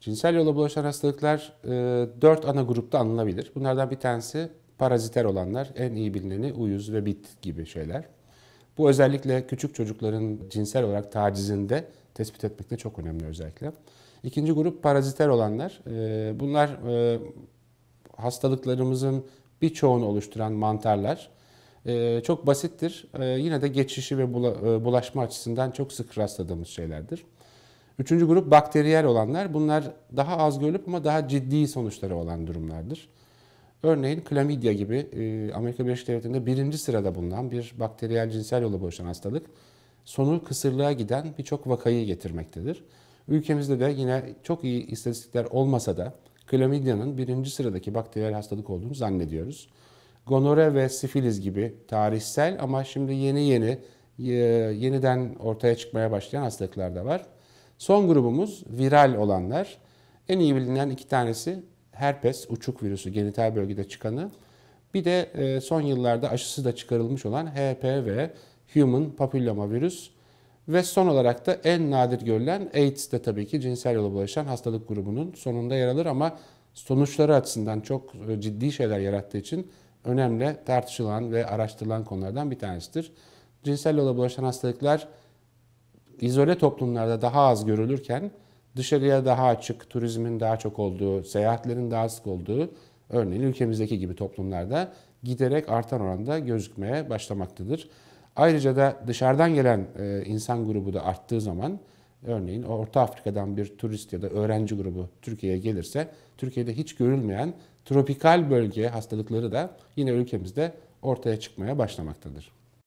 Cinsel yola bulaşan hastalıklar e, 4 ana grupta anılabilir. Bunlardan bir tanesi paraziter olanlar, en iyi bilineni uyuz ve bit gibi şeyler. Bu özellikle küçük çocukların cinsel olarak tacizinde tespit etmekte çok önemli özellikle. İkinci grup paraziter olanlar. E, bunlar e, hastalıklarımızın birçoğunu oluşturan mantarlar. E, çok basittir. E, yine de geçişi ve bula, e, bulaşma açısından çok sık rastladığımız şeylerdir. Üçüncü grup bakteriyel olanlar. Bunlar daha az görülüp ama daha ciddi sonuçları olan durumlardır. Örneğin klamidya gibi e, Amerika Birleşik Devletleri'nde birinci sırada bulunan bir bakteriyel cinsel yola bulaşan hastalık sonu kısırlığa giden birçok vakayı getirmektedir. Ülkemizde de yine çok iyi istatistikler olmasa da klamidyanın birinci sıradaki bakteriyel hastalık olduğunu zannediyoruz. Gonore ve sifiliz gibi tarihsel ama şimdi yeni yeni e, yeniden ortaya çıkmaya başlayan hastalıklar da var. Son grubumuz viral olanlar. En iyi bilinen iki tanesi herpes, uçuk virüsü genital bölgede çıkanı. Bir de e, son yıllarda aşısı da çıkarılmış olan HPV, Human Papilloma Virüs ve son olarak da en nadir görülen AIDS de tabii ki cinsel yola bulaşan hastalık grubunun sonunda yer alır ama sonuçları açısından çok e, ciddi şeyler yarattığı için önemli tartışılan ve araştırılan konulardan bir tanesidir. Cinsel yola bulaşan hastalıklar izole toplumlarda daha az görülürken dışarıya daha açık, turizmin daha çok olduğu, seyahatlerin daha sık olduğu örneğin ülkemizdeki gibi toplumlarda giderek artan oranda gözükmeye başlamaktadır. Ayrıca da dışarıdan gelen e, insan grubu da arttığı zaman örneğin Orta Afrika'dan bir turist ya da öğrenci grubu Türkiye'ye gelirse Türkiye'de hiç görülmeyen tropikal bölge hastalıkları da yine ülkemizde ortaya çıkmaya başlamaktadır.